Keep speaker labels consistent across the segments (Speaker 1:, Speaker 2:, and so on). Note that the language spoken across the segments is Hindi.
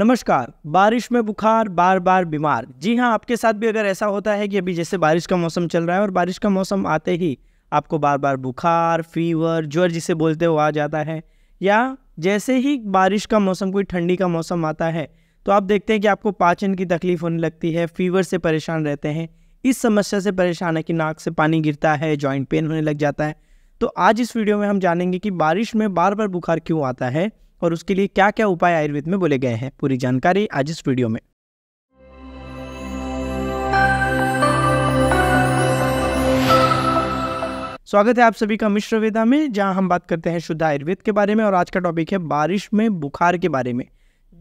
Speaker 1: नमस्कार बारिश में बुखार बार बार बीमार जी हाँ आपके साथ भी अगर ऐसा होता है कि अभी जैसे बारिश का मौसम चल रहा है और बारिश का मौसम आते ही आपको बार बार बुखार फीवर ज्वर जिसे बोलते हो आ जाता है या जैसे ही बारिश का मौसम कोई ठंडी का मौसम आता है तो आप देखते हैं कि आपको पाचन की तकलीफ होने लगती है फीवर से परेशान रहते हैं इस समस्या से परेशान है कि नाक से पानी गिरता है जॉइंट पेन होने लग जाता है तो आज इस वीडियो में हम जानेंगे कि बारिश में बार बार बुखार क्यों आता है और उसके लिए क्या क्या उपाय आयुर्वेद में बोले गए हैं पूरी जानकारी आज इस वीडियो में स्वागत है आप सभी का मिश्र वेदा में जहां हम बात करते हैं शुद्ध आयुर्वेद के बारे में और आज का टॉपिक है बारिश में बुखार के बारे में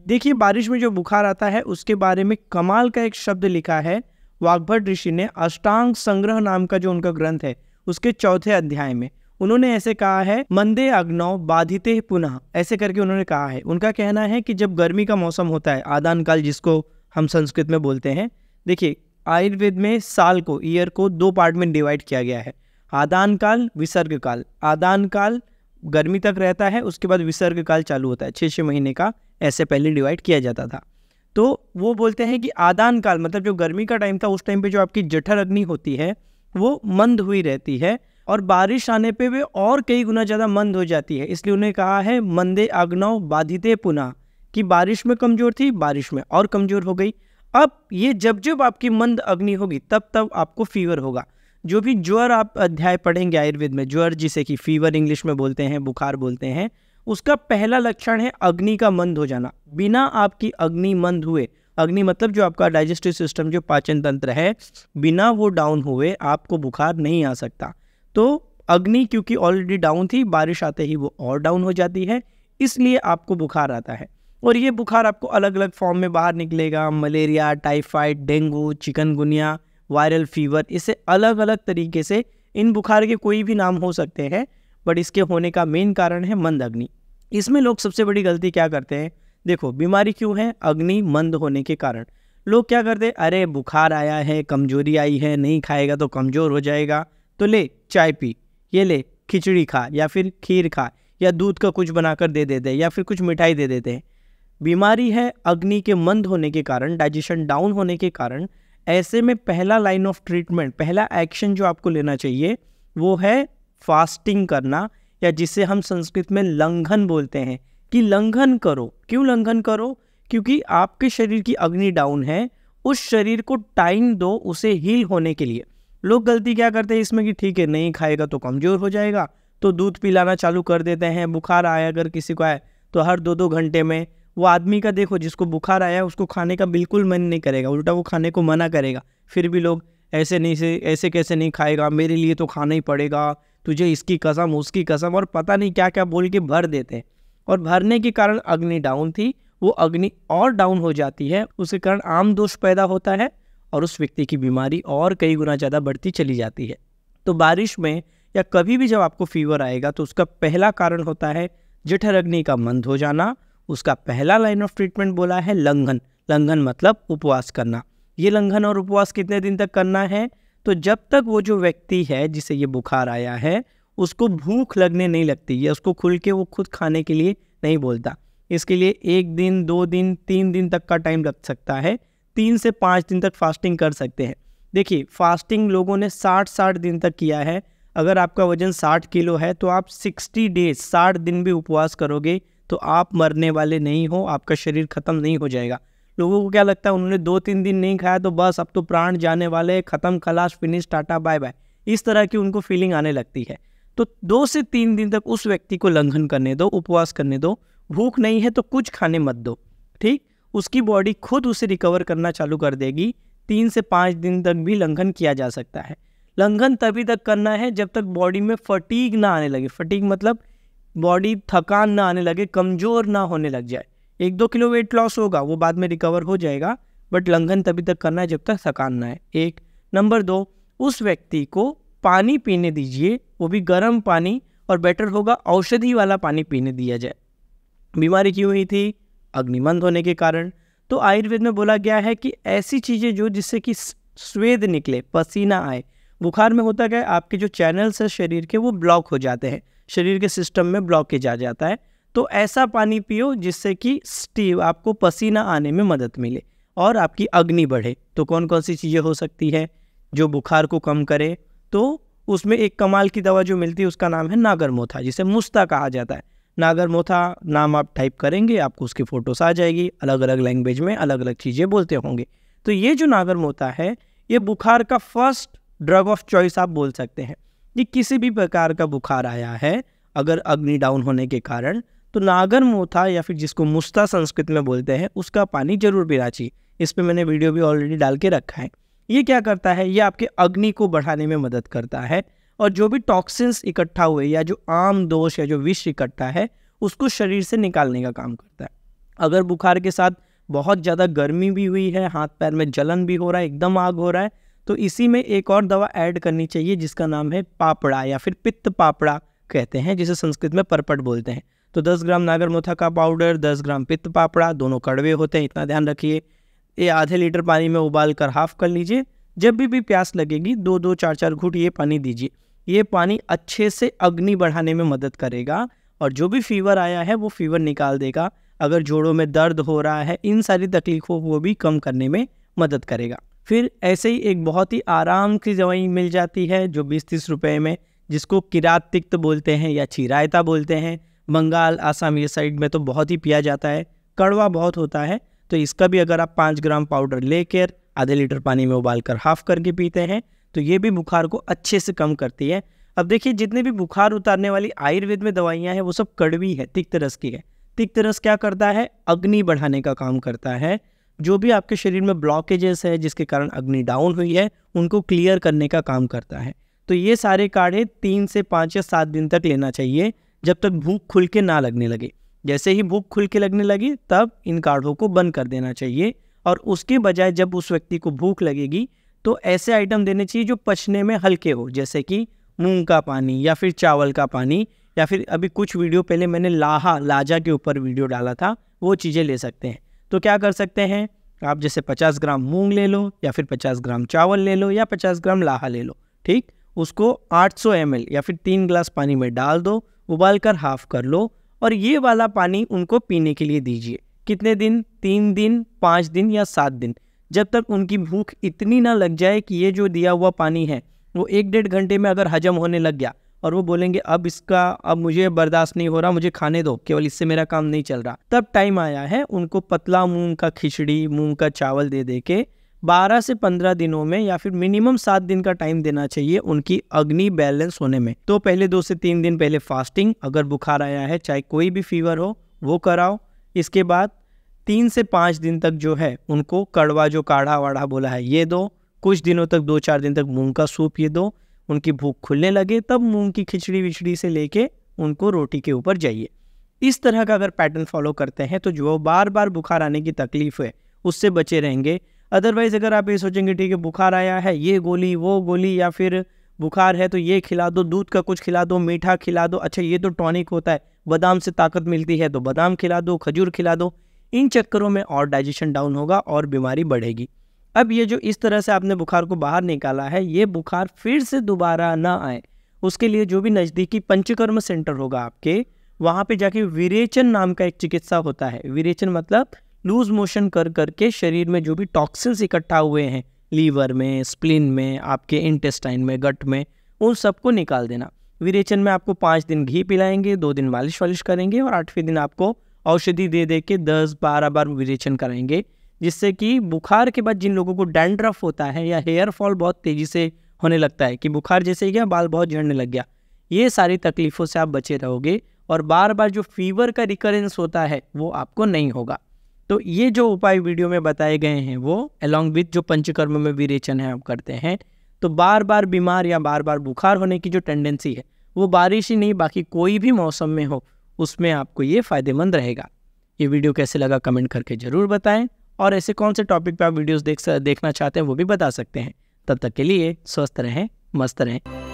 Speaker 1: देखिए बारिश में जो बुखार आता है उसके बारे में कमाल का एक शब्द लिखा है वाग्भट ऋषि ने अष्टांग संग्रह नाम का जो उनका ग्रंथ है उसके चौथे अध्याय में उन्होंने ऐसे कहा है मंदे अग्नौ बाधिते पुनः ऐसे करके उन्होंने कहा है उनका कहना है कि जब गर्मी का मौसम होता है आदान काल जिसको हम संस्कृत में बोलते हैं देखिए आयुर्वेद में साल को ईयर को दो पार्ट में डिवाइड किया गया है आदान काल विसर्ग काल आदान काल गर्मी तक रहता है उसके बाद विसर्ग काल चालू होता है छः छः महीने का ऐसे पहले डिवाइड किया जाता था तो वो बोलते हैं कि आदान काल मतलब जो गर्मी का टाइम था उस टाइम पे जो आपकी जठर अग्नि होती है वो मंद हुई रहती है और बारिश आने पे वे और कई गुना ज़्यादा मंद हो जाती है इसलिए उन्हें कहा है मंदे अग्नव बाधिते पुनः कि बारिश में कमज़ोर थी बारिश में और कमज़ोर हो गई अब ये जब जब आपकी मंद अग्नि होगी तब तब आपको फीवर होगा जो भी ज्वर आप अध्याय पढ़ेंगे आयुर्वेद में ज्वर जिसे कि फीवर इंग्लिश में बोलते हैं बुखार बोलते हैं उसका पहला लक्षण है अग्नि का मंद हो जाना बिना आपकी अग्नि मंद हुए अग्नि मतलब जो आपका डाइजेस्टिव सिस्टम जो पाचन तंत्र है बिना वो डाउन हुए आपको बुखार नहीं आ सकता तो अग्नि क्योंकि ऑलरेडी डाउन थी बारिश आते ही वो और डाउन हो जाती है इसलिए आपको बुखार आता है और ये बुखार आपको अलग अलग फॉर्म में बाहर निकलेगा malaria typhoid dengue chikungunya viral fever इसे अलग अलग तरीके से इन बुखार के कोई भी नाम हो सकते हैं बट इसके होने का मेन कारण है मंद अग्नि इसमें लोग सबसे बड़ी गलती क्या करते हैं देखो बीमारी क्यों है अग्नि मंद होने के कारण लोग क्या करते हैं अरे बुखार आया है कमजोरी आई है नहीं खाएगा तो कमज़ोर हो जाएगा तो ले चाय पी ये ले खिचड़ी खा या फिर खीर खा या दूध का कुछ बनाकर दे देते हैं या फिर कुछ मिठाई दे देते हैं बीमारी है अग्नि के मंद होने के कारण डाइजेशन डाउन होने के कारण ऐसे में पहला लाइन ऑफ ट्रीटमेंट पहला एक्शन जो आपको लेना चाहिए वो है फास्टिंग करना या जिसे हम संस्कृत में लंघन बोलते हैं कि लंघन करो क्यों लंघन करो क्योंकि आपके शरीर की अग्नि डाउन है उस शरीर को टाइम दो उसे हील होने के लिए लोग गलती क्या करते हैं इसमें कि ठीक है नहीं खाएगा तो कमज़ोर हो जाएगा तो दूध पिलाना चालू कर देते हैं बुखार आया अगर किसी को आए तो हर दो दो घंटे में वो आदमी का देखो जिसको बुखार आया उसको खाने का बिल्कुल मन नहीं करेगा उल्टा वो खाने को मना करेगा फिर भी लोग ऐसे नहीं से ऐसे कैसे नहीं खाएगा मेरे लिए तो खाना ही पड़ेगा तुझे इसकी कसम उसकी कसम और पता नहीं क्या क्या बोल के भर देते हैं और भरने के कारण अग्नि डाउन थी वो अग्नि और डाउन हो जाती है उसके कारण आम दोष पैदा होता है और उस व्यक्ति की बीमारी और कई गुना ज़्यादा बढ़ती चली जाती है तो बारिश में या कभी भी जब आपको फीवर आएगा तो उसका पहला कारण होता है जठर अग्नि का मंद हो जाना उसका पहला लाइन ऑफ ट्रीटमेंट बोला है लंघन लंघन मतलब उपवास करना ये लंघन और उपवास कितने दिन तक करना है तो जब तक वो जो व्यक्ति है जिसे ये बुखार आया है उसको भूख लगने नहीं लगती या उसको खुल के वो खुद खाने के लिए नहीं बोलता इसके लिए एक दिन दो दिन तीन दिन तक का टाइम लग सकता है तीन से पाँच दिन तक फास्टिंग कर सकते हैं देखिए फास्टिंग लोगों ने साठ साठ दिन तक किया है अगर आपका वजन साठ किलो है तो आप सिक्सटी डेज साठ दिन भी उपवास करोगे तो आप मरने वाले नहीं हो आपका शरीर ख़त्म नहीं हो जाएगा लोगों को क्या लगता है उन्होंने दो तीन दिन नहीं खाया तो बस अब तो प्राण जाने वाले ख़त्म खलाश फिनिश टाटा बाय बाय इस तरह की उनको फीलिंग आने लगती है तो दो से तीन दिन तक उस व्यक्ति को लंघन करने दो उपवास करने दो भूख नहीं है तो कुछ खाने मत दो ठीक उसकी बॉडी खुद उसे रिकवर करना चालू कर देगी तीन से पाँच दिन तक भी लंघन किया जा सकता है लंघन तभी तक करना है जब तक बॉडी में फटीक ना आने लगे फटीक मतलब बॉडी थकान ना आने लगे कमज़ोर ना होने लग जाए एक दो किलो वेट लॉस होगा वो बाद में रिकवर हो जाएगा बट लंघन तभी तक करना है जब तक थकान ना है एक नंबर दो उस व्यक्ति को पानी पीने दीजिए वो भी गर्म पानी और बेटर होगा औषधि वाला पानी पीने दिया जाए बीमारी क्यों हुई थी अग्निमंद होने के कारण तो आयुर्वेद में बोला गया है कि ऐसी चीज़ें जो जिससे कि स्वेद निकले पसीना आए बुखार में होता क्या है आपके जो चैनल्स हैं शरीर के वो ब्लॉक हो जाते हैं शरीर के सिस्टम में ब्लॉकेज जा जाता है तो ऐसा पानी पियो जिससे कि स्टीव आपको पसीना आने में मदद मिले और आपकी अग्नि बढ़े तो कौन कौन सी चीज़ें हो सकती है जो बुखार को कम करे तो उसमें एक कमाल की दवा जो मिलती है उसका नाम है नागरमोथा जिसे मुस्ता कहा जाता है नागरमोथा नाम आप टाइप करेंगे आपको उसकी फ़ोटोस आ जाएगी अलग अलग लैंग्वेज में अलग अलग चीज़ें बोलते होंगे तो ये जो नागरमोथा है ये बुखार का फर्स्ट ड्रग ऑफ चॉइस आप बोल सकते हैं ये किसी भी प्रकार का बुखार आया है अगर अग्नि डाउन होने के कारण तो नागरमोथा या फिर जिसको मुस्ता संस्कृत में बोलते हैं उसका पानी जरूर पीना चाहिए इस पर मैंने वीडियो भी ऑलरेडी डाल के रखा है ये क्या करता है ये आपके अग्नि को बढ़ाने में मदद करता है और जो भी टॉक्सिन्स इकट्ठा हुए या जो आम दोष या जो विष इकट्ठा है उसको शरीर से निकालने का काम करता है अगर बुखार के साथ बहुत ज़्यादा गर्मी भी हुई है हाथ पैर में जलन भी हो रहा है एकदम आग हो रहा है तो इसी में एक और दवा ऐड करनी चाहिए जिसका नाम है पापड़ा या फिर पित्त पापड़ा कहते हैं जिसे संस्कृत में परपट बोलते हैं तो 10 ग्राम नागर मोथा का पाउडर 10 ग्राम पित्त पापड़ा दोनों कड़वे होते हैं इतना ध्यान रखिए ये आधे लीटर पानी में उबाल कर हाफ कर लीजिए जब भी भी प्यास लगेगी दो दो चार चार घूट ये पानी दीजिए ये पानी अच्छे से अग्नि बढ़ाने में मदद करेगा और जो भी फीवर आया है वो फीवर निकाल देगा अगर जोड़ों में दर्द हो रहा है इन सारी तकलीफ़ों को भी कम करने में मदद करेगा फिर ऐसे ही एक बहुत ही आराम की दवाई मिल जाती है जो बीस तीस रुपये में जिसको किरात तिक्त बोलते हैं या चिरायता बोलते हैं बंगाल आसाम ये साइड में तो बहुत ही पिया जाता है कड़वा बहुत होता है तो इसका भी अगर आप पाँच ग्राम पाउडर लेकर आधे लीटर पानी में उबाल कर हाफ करके पीते हैं तो ये भी बुखार को अच्छे से कम करती है अब देखिए जितने भी बुखार उतारने वाली आयुर्वेद में दवाइयाँ हैं वो सब कड़वी है तिक्त रस की है तिक्त रस क्या करता है अग्नि बढ़ाने का काम करता है जो भी आपके शरीर में ब्लॉकेजेस है जिसके कारण अग्नि डाउन हुई है उनको क्लियर करने का काम करता है तो ये सारे काढ़े तीन से पाँच या सात दिन तक लेना चाहिए जब तक भूख खुल के ना लगने लगे जैसे ही भूख खुल के लगने लगी तब इन काढ़ों को बंद कर देना चाहिए और उसके बजाय जब उस व्यक्ति को भूख लगेगी तो ऐसे आइटम देने चाहिए जो पचने में हल्के हो जैसे कि मूंग का पानी या फिर चावल का पानी या फिर अभी कुछ वीडियो पहले मैंने लाहा लाजा के ऊपर वीडियो डाला था वो चीज़ें ले सकते हैं तो क्या कर सकते हैं आप जैसे 50 ग्राम मूंग ले लो या फिर 50 ग्राम चावल ले लो या 50 ग्राम लाहा ले लो ठीक उसको 800 सौ या फिर तीन गिलास पानी में डाल दो उबाल कर हाफ कर लो और ये वाला पानी उनको पीने के लिए दीजिए कितने दिन तीन दिन पाँच दिन या सात दिन जब तक उनकी भूख इतनी ना लग जाए कि ये जो दिया हुआ पानी है वो एक डेढ़ घंटे में अगर हजम होने लग गया और वो बोलेंगे अब इसका अब मुझे बर्दाश्त नहीं हो रहा मुझे खाने दो केवल इससे मेरा काम नहीं चल रहा तब टाइम आया है उनको पतला मूंग का खिचड़ी मूंग का चावल दे दे के बारह से पंद्रह दिनों में या फिर मिनिमम सात दिन का टाइम देना चाहिए उनकी अग्नि बैलेंस होने में तो पहले दो से तीन दिन पहले फास्टिंग अगर बुखार आया है चाहे कोई भी फीवर हो वो कराओ इसके बाद तीन से पाँच दिन तक जो है उनको कड़वा जो काढ़ा वाढ़ा बोला है ये दो कुछ दिनों तक दो चार दिन तक मूंग का सूप ये दो उनकी भूख खुलने लगे तब मूंग की खिचड़ी विचड़ी से लेके उनको रोटी के ऊपर जाइए इस तरह का अगर पैटर्न फॉलो करते हैं तो जो बार बार बुखार आने की तकलीफ़ है उससे बचे रहेंगे अदरवाइज़ अगर आप ये सोचेंगे ठीक है बुखार आया है ये गोली वो गोली या फिर बुखार है तो ये खिला दो दूध का कुछ खिला दो मीठा खिला दो अच्छा ये तो टॉनिक होता है बादाम से ताकत मिलती है तो बादाम खिला दो खजूर खिला दो इन चक्करों में और डाइजेशन डाउन होगा और बीमारी बढ़ेगी अब ये जो इस तरह से आपने बुखार को बाहर निकाला है ये बुखार फिर से दोबारा ना आए उसके लिए जो भी नज़दीकी पंचकर्म सेंटर होगा आपके वहाँ पे जाके विरेचन नाम का एक चिकित्सा होता है विरेचन मतलब लूज मोशन कर करके शरीर में जो भी टॉक्सिन्स इकट्ठा हुए हैं लीवर में स्प्लिन में आपके इंटेस्टाइन में गट में उन सबको निकाल देना विरेचन में आपको पाँच दिन घी पिलाएंगे दो दिन मालिश वालिश करेंगे और आठवें दिन आपको औषधि दे दे के दस बारह बार विरेचन कराएंगे जिससे कि बुखार के बाद जिन लोगों को डैंड्रफ होता है या हेयर फॉल बहुत तेज़ी से होने लगता है कि बुखार जैसे ही गया बाल बहुत झड़ने लग गया ये सारी तकलीफ़ों से आप बचे रहोगे और बार बार जो फीवर का रिकरेंस होता है वो आपको नहीं होगा तो ये जो उपाय वीडियो में बताए गए हैं वो अलॉन्ग विथ जो पंचकर्म में विरेचन है आप करते हैं तो बार बार बीमार या बार बार बुखार होने की जो टेंडेंसी है वो बारिश ही नहीं बाकी कोई भी मौसम में हो उसमें आपको ये फ़ायदेमंद रहेगा ये वीडियो कैसे लगा कमेंट करके ज़रूर बताएं और ऐसे कौन से टॉपिक पर आप वीडियोस देख देखना चाहते हैं वो भी बता सकते हैं तब तक के लिए स्वस्थ रहें मस्त रहें